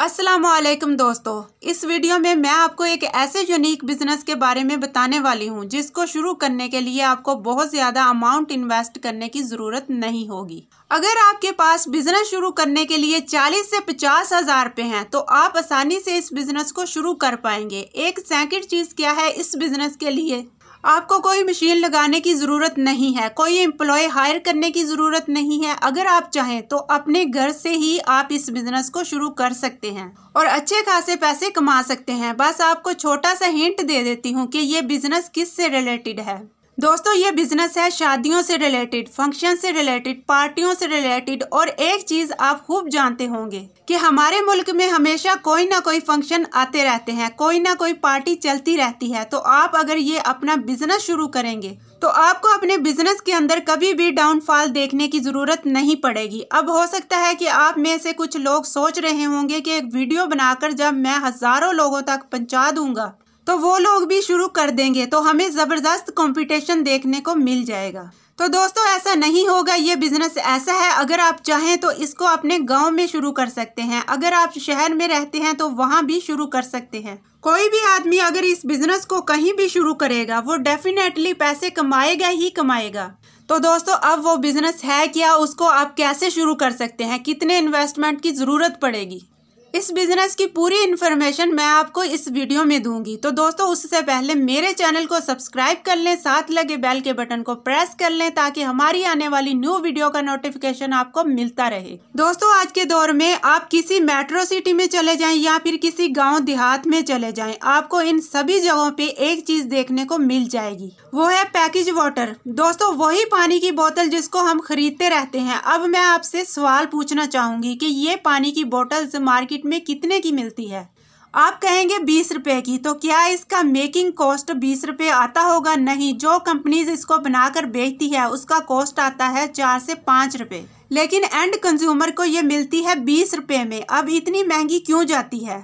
असलकम दोस्तों इस वीडियो में मैं आपको एक ऐसे यूनिक बिज़नेस के बारे में बताने वाली हूं जिसको शुरू करने के लिए आपको बहुत ज़्यादा अमाउंट इन्वेस्ट करने की ज़रूरत नहीं होगी अगर आपके पास बिज़नेस शुरू करने के लिए 40 से पचास हज़ार रुपए हैं तो आप आसानी से इस बिज़नेस को शुरू कर पाएंगे एक सैकड़ चीज़ क्या है इस बिज़नेस के लिए आपको कोई मशीन लगाने की ज़रूरत नहीं है कोई एम्प्लॉय हायर करने की ज़रूरत नहीं है अगर आप चाहें तो अपने घर से ही आप इस बिज़नेस को शुरू कर सकते हैं और अच्छे खासे पैसे कमा सकते हैं बस आपको छोटा सा हिंट दे देती हूँ कि ये बिज़नेस किस से रिलेटेड है दोस्तों ये बिजनेस है शादियों से रिलेटेड फंक्शन से रिलेटेड पार्टियों से रिलेटेड और एक चीज आप खूब जानते होंगे कि हमारे मुल्क में हमेशा कोई ना कोई फंक्शन आते रहते हैं कोई ना कोई पार्टी चलती रहती है तो आप अगर ये अपना बिजनेस शुरू करेंगे तो आपको अपने बिजनेस के अंदर कभी भी डाउनफॉल देखने की ज़रूरत नहीं पड़ेगी अब हो सकता है कि आप में से कुछ लोग सोच रहे होंगे कि एक वीडियो बनाकर जब मैं हज़ारों लोगों तक पहुंचा दूंगा तो वो लोग भी शुरू कर देंगे तो हमें ज़बरदस्त कंपटीशन देखने को मिल जाएगा तो दोस्तों ऐसा नहीं होगा ये बिज़नेस ऐसा है अगर आप चाहें तो इसको अपने गांव में शुरू कर सकते हैं अगर आप शहर में रहते हैं तो वहाँ भी शुरू कर सकते हैं कोई भी आदमी अगर इस बिज़नेस को कहीं भी शुरू करेगा वो डेफिनेटली पैसे कमाएगा ही कमाएगा तो दोस्तों अब वो बिज़नेस है क्या उसको आप कैसे शुरू कर सकते हैं कितने इन्वेस्टमेंट की ज़रूरत पड़ेगी इस बिज़नेस की पूरी इन्फॉर्मेशन मैं आपको इस वीडियो में दूंगी तो दोस्तों उससे पहले मेरे चैनल को सब्सक्राइब कर लें साथ लगे बेल के बटन को प्रेस कर लें ताकि हमारी आने वाली न्यू वीडियो का नोटिफिकेशन आपको मिलता रहे दोस्तों आज के दौर में आप किसी मेट्रो सिटी में चले जाएं या फिर किसी गाँव देहात में चले जाए आपको इन सभी जगहों पे एक चीज देखने को मिल जाएगी वो है पैकेज वाटर दोस्तों वही पानी की बोतल जिसको हम खरीदते रहते हैं अब मैं आपसे सवाल पूछना चाहूंगी की ये पानी की बोटल मार्केट मार्केट में कितने की मिलती है आप कहेंगे बीस रुपए की तो क्या इसका मेकिंग कॉस्ट बीस रुपये आता होगा नहीं जो कंपनीज इसको बनाकर बेचती है उसका कॉस्ट आता है चार से पाँच रुपये लेकिन एंड कंज्यूमर को ये मिलती है बीस रुपये में अब इतनी महंगी क्यों जाती है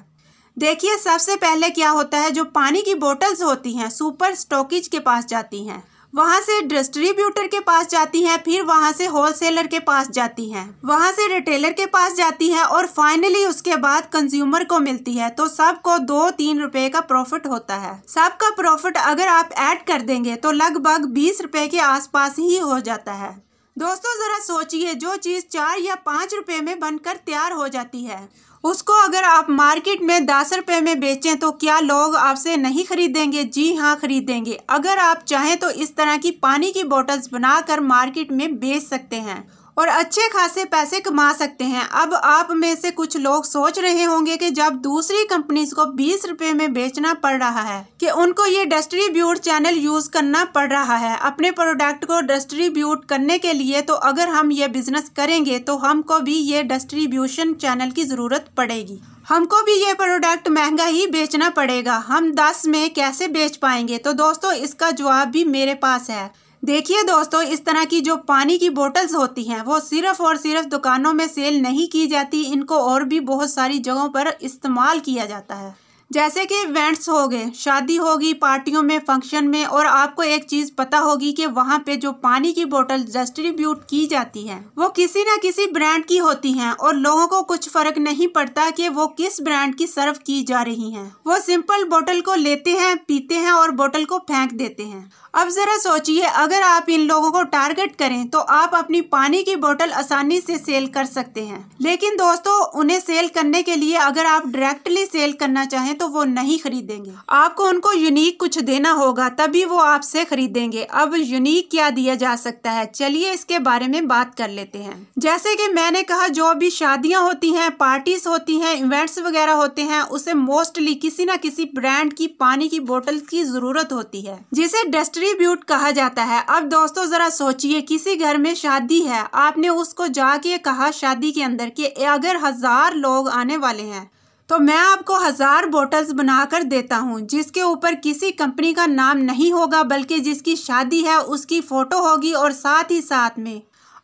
देखिए सबसे पहले क्या होता है जो पानी की बोटल्स होती हैं सुपर स्टॉकेज के पास जाती हैं वहाँ से डिस्ट्रीब्यूटर के पास जाती हैं फिर वहाँ से होलसेलर के पास जाती हैं वहाँ से रिटेलर के पास जाती हैं और फाइनली उसके बाद कंज्यूमर को मिलती है तो सबको दो तीन रुपए का प्रॉफिट होता है सबका प्रॉफिट अगर आप ऐड कर देंगे तो लगभग बीस रुपए के आसपास ही हो जाता है दोस्तों ज़रा सोचिए जो चीज़ चार या पाँच रुपये में बनकर तैयार हो जाती है उसको अगर आप मार्केट में दस रुपये में बेचें तो क्या लोग आपसे नहीं ख़रीदेंगे जी हाँ ख़रीदेंगे अगर आप चाहें तो इस तरह की पानी की बॉटल्स बनाकर मार्केट में बेच सकते हैं और अच्छे खासे पैसे कमा सकते हैं अब आप में से कुछ लोग सोच रहे होंगे कि जब दूसरी कंपनीज को बीस रुपए में बेचना पड़ रहा है कि उनको ये डिस्ट्रीब्यूट चैनल यूज़ करना पड़ रहा है अपने प्रोडक्ट को डिस्ट्रीब्यूट करने के लिए तो अगर हम ये बिज़नेस करेंगे तो हमको भी ये डिस्ट्रीब्यूशन चैनल की ज़रूरत पड़ेगी हमको भी ये प्रोडक्ट महंगा ही बेचना पड़ेगा हम दस में कैसे बेच पाएंगे तो दोस्तों इसका जवाब भी मेरे पास है देखिए दोस्तों इस तरह की जो पानी की बोटल्स होती हैं वो सिर्फ और सिर्फ दुकानों में सेल नहीं की जाती इनको और भी बहुत सारी जगहों पर इस्तेमाल किया जाता है जैसे कि इवेंट्स हो गए शादी होगी पार्टियों में फंक्शन में और आपको एक चीज़ पता होगी कि वहाँ पे जो पानी की बोतल डिस्ट्रीब्यूट की जाती है वो किसी न किसी ब्रांड की होती हैं और लोगों को कुछ फर्क नहीं पड़ता कि वो किस ब्रांड की सर्व की जा रही हैं वो सिंपल बोतल को लेते हैं पीते हैं और बोतल को फेंक देते हैं अब ज़रा सोचिए अगर आप इन लोगों को टारगेट करें तो आप अपनी पानी की बोतल आसानी से सेल कर सकते हैं लेकिन दोस्तों उन्हें सेल करने के लिए अगर आप डायरेक्टली सेल करना चाहें तो वो नहीं खरीदेंगे आपको उनको यूनिक कुछ देना होगा तभी वो आपसे खरीदेंगे अब यूनिक क्या दिया जा सकता है चलिए इसके बारे में बात कर लेते हैं जैसे की मैंने कहा जो भी शादियाँ होती है पार्टीज होती है इवेंट्स वगैरह होते हैं उसे मोस्टली किसी न किसी ब्रांड की पानी की बोटल की जरूरत होती है जिसे डस्टरी ट्रीब्यूट कहा जाता है अब दोस्तों ज़रा सोचिए किसी घर में शादी है आपने उसको जाके कहा शादी के अंदर कि अगर हज़ार लोग आने वाले हैं तो मैं आपको हज़ार बोटल्स बनाकर देता हूँ जिसके ऊपर किसी कंपनी का नाम नहीं होगा बल्कि जिसकी शादी है उसकी फ़ोटो होगी और साथ ही साथ में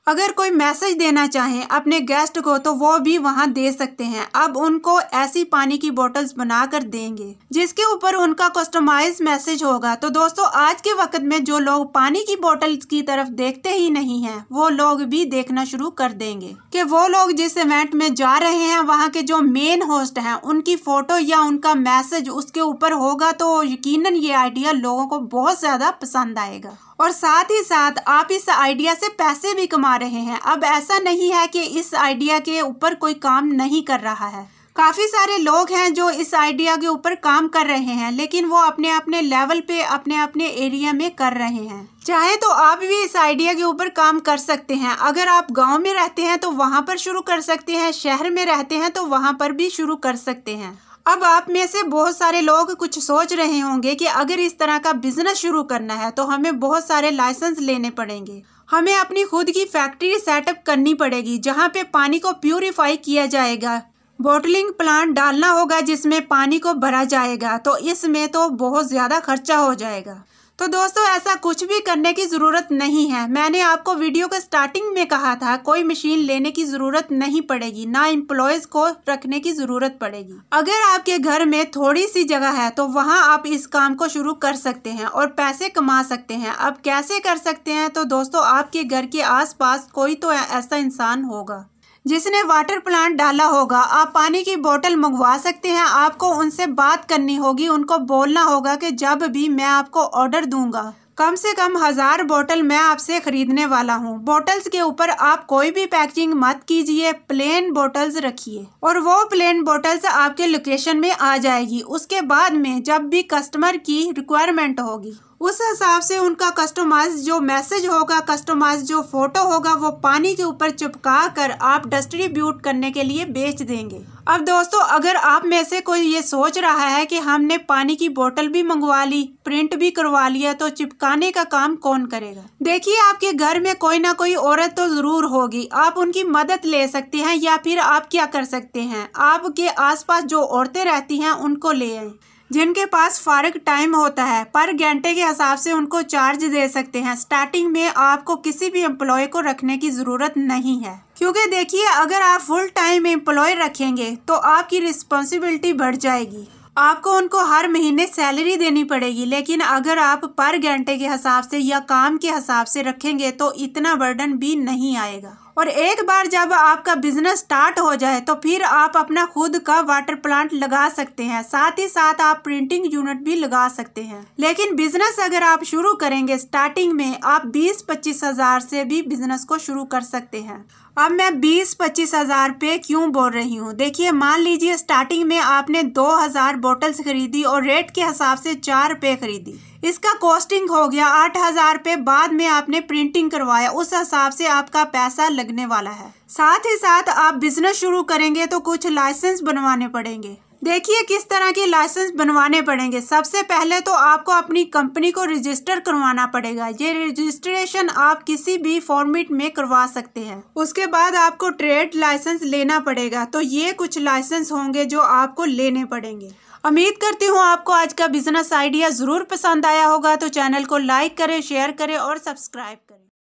अगर कोई मैसेज देना चाहें अपने गेस्ट को तो वो भी वहाँ दे सकते हैं अब उनको ऐसी पानी की बॉटल्स बना कर देंगे जिसके ऊपर उनका कस्टमाइज मैसेज होगा तो दोस्तों आज के वक्त में जो लोग पानी की बॉटल्स की तरफ देखते ही नहीं हैं वो लोग भी देखना शुरू कर देंगे कि वो लोग जिस इवेंट में जा रहे हैं वहाँ के जो मेन होस्ट हैं उनकी फ़ोटो या उनका मैसेज उसके ऊपर होगा तो यकीन ये आइडिया लोगों को बहुत ज़्यादा पसंद आएगा और साथ ही साथ आप इस आइडिया से पैसे भी कमा रहे हैं अब ऐसा नहीं है कि इस आइडिया के ऊपर कोई काम नहीं कर रहा है काफ़ी सारे लोग हैं जो इस आइडिया के ऊपर काम कर रहे हैं लेकिन वो अपने अपने लेवल पे अपने अपने एरिया में कर रहे हैं चाहे तो आप भी इस आइडिया के ऊपर काम कर सकते हैं अगर आप गांव में रहते हैं तो वहाँ पर शुरू कर सकते हैं शहर में रहते हैं तो वहाँ पर भी शुरू कर सकते हैं अब आप में से बहुत सारे लोग कुछ सोच रहे होंगे कि अगर इस तरह का बिजनेस शुरू करना है तो हमें बहुत सारे लाइसेंस लेने पड़ेंगे हमें अपनी खुद की फैक्ट्री सेटअप करनी पड़ेगी जहाँ पे पानी को प्यूरिफाई किया जाएगा बॉटलिंग प्लांट डालना होगा जिसमें पानी को भरा जाएगा तो इसमें तो बहुत ज़्यादा खर्चा हो जाएगा तो दोस्तों ऐसा कुछ भी करने की ज़रूरत नहीं है मैंने आपको वीडियो के स्टार्टिंग में कहा था कोई मशीन लेने की ज़रूरत नहीं पड़ेगी ना एम्प्लॉयज़ को रखने की ज़रूरत पड़ेगी अगर आपके घर में थोड़ी सी जगह है तो वहाँ आप इस काम को शुरू कर सकते हैं और पैसे कमा सकते हैं अब कैसे कर सकते हैं तो दोस्तों आपके घर के आस कोई तो ऐसा इंसान होगा जिसने वाटर प्लांट डाला होगा आप पानी की बोतल मंगवा सकते हैं आपको उनसे बात करनी होगी उनको बोलना होगा कि जब भी मैं आपको ऑर्डर दूंगा कम से कम हज़ार बोतल मैं आपसे ख़रीदने वाला हूँ बोटल्स के ऊपर आप कोई भी पैकिंग मत कीजिए प्लेन बोटल्स रखिए और वो प्लेन बोटल्स आपके लोकेशन में आ जाएगी उसके बाद में जब भी कस्टमर की रिक्वायरमेंट होगी उस हिसाब से उनका कस्टमाइज जो मैसेज होगा कस्टमाइज जो फ़ोटो होगा वो पानी के ऊपर चिपका कर आप डिस्ट्रीब्यूट करने के लिए बेच देंगे अब दोस्तों अगर आप में से कोई ये सोच रहा है कि हमने पानी की बोतल भी मंगवा ली प्रिंट भी करवा लिया तो चिपकाने का काम कौन करेगा देखिए आपके घर में कोई ना कोई औरत तो ज़रूर होगी आप उनकी मदद ले सकते हैं या फिर आप क्या कर सकते हैं आपके आसपास जो औरतें रहती हैं उनको ले आए जिनके पास फारग टाइम होता है पर घंटे के हिसाब से उनको चार्ज दे सकते हैं स्टार्टिंग में आपको किसी भी एम्प्लॉय को रखने की ज़रूरत नहीं है क्योंकि देखिए अगर आप फुल टाइम एम्प्लॉय रखेंगे तो आपकी रिस्पॉन्सिबिलिटी बढ़ जाएगी आपको उनको हर महीने सैलरी देनी पड़ेगी लेकिन अगर आप पर घंटे के हिसाब से या काम के हिसाब से रखेंगे तो इतना बर्डन भी नहीं आएगा और एक बार जब आपका बिजनेस स्टार्ट हो जाए तो फिर आप अपना खुद का वाटर प्लांट लगा सकते हैं साथ ही साथ आप प्रिंटिंग यूनिट भी लगा सकते हैं लेकिन बिजनेस अगर आप शुरू करेंगे स्टार्टिंग में आप बीस पच्चीस हजार से भी बिजनेस को शुरू कर सकते हैं अब मैं बीस पच्चीस हजार पे क्यों बोल रही हूँ देखिए मान लीजिए स्टार्टिंग में आपने दो हजार बोटल्स खरीदी और रेट के हिसाब से चार रुपये खरीदी इसका कॉस्टिंग हो गया आठ हज़ार रुपये बाद में आपने प्रिंटिंग करवाया उस हिसाब से आपका पैसा लगने वाला है साथ ही साथ आप बिजनेस शुरू करेंगे तो कुछ लाइसेंस बनवाने पड़ेंगे देखिए किस तरह के लाइसेंस बनवाने पड़ेंगे सबसे पहले तो आपको अपनी कंपनी को रजिस्टर करवाना पड़ेगा ये रजिस्ट्रेशन आप किसी भी फॉर्मेट में करवा सकते हैं उसके बाद आपको ट्रेड लाइसेंस लेना पड़ेगा तो ये कुछ लाइसेंस होंगे जो आपको लेने पड़ेंगे उम्मीद करती हूँ आपको आज का बिजनेस आइडिया ज़रूर पसंद आया होगा तो चैनल को लाइक करें शेयर करें और सब्सक्राइब करें